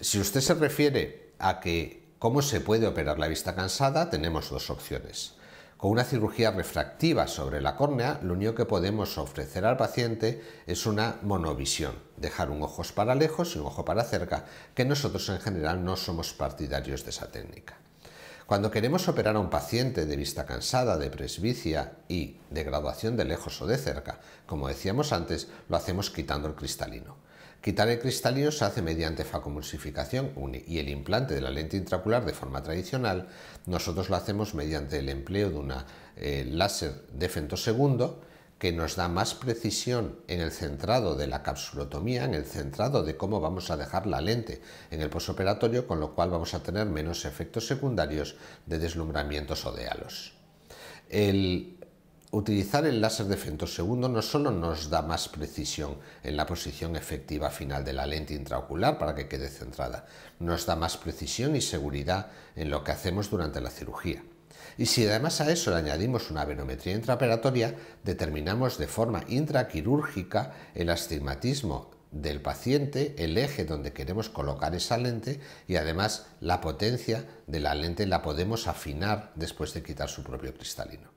Si usted se refiere a que cómo se puede operar la vista cansada, tenemos dos opciones. Con una cirugía refractiva sobre la córnea, lo único que podemos ofrecer al paciente es una monovisión, dejar un ojo para lejos y un ojo para cerca, que nosotros en general no somos partidarios de esa técnica. Cuando queremos operar a un paciente de vista cansada, de presbicia y de graduación de lejos o de cerca, como decíamos antes, lo hacemos quitando el cristalino. Quitar el cristalino se hace mediante facomulsificación y el implante de la lente intracular de forma tradicional. Nosotros lo hacemos mediante el empleo de un eh, láser de femtosegundo que nos da más precisión en el centrado de la capsulotomía, en el centrado de cómo vamos a dejar la lente en el posoperatorio, con lo cual vamos a tener menos efectos secundarios de deslumbramientos o de halos. Utilizar el láser de femtosegundo no solo nos da más precisión en la posición efectiva final de la lente intraocular para que quede centrada, nos da más precisión y seguridad en lo que hacemos durante la cirugía. Y si además a eso le añadimos una venometría intraoperatoria, determinamos de forma intraquirúrgica el astigmatismo del paciente, el eje donde queremos colocar esa lente y además la potencia de la lente la podemos afinar después de quitar su propio cristalino.